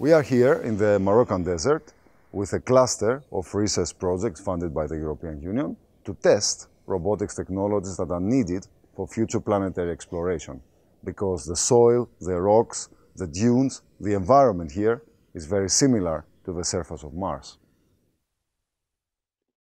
We are here in the Moroccan desert with a cluster of research projects funded by the European Union to test robotics technologies that are needed for future planetary exploration because the soil, the rocks, the dunes, the environment here is very similar to the surface of Mars.